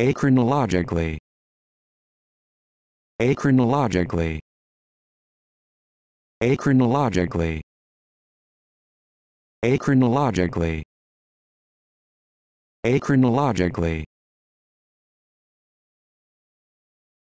Achronologically. Achronologically. Achronologically. Achronologically. Achronologically.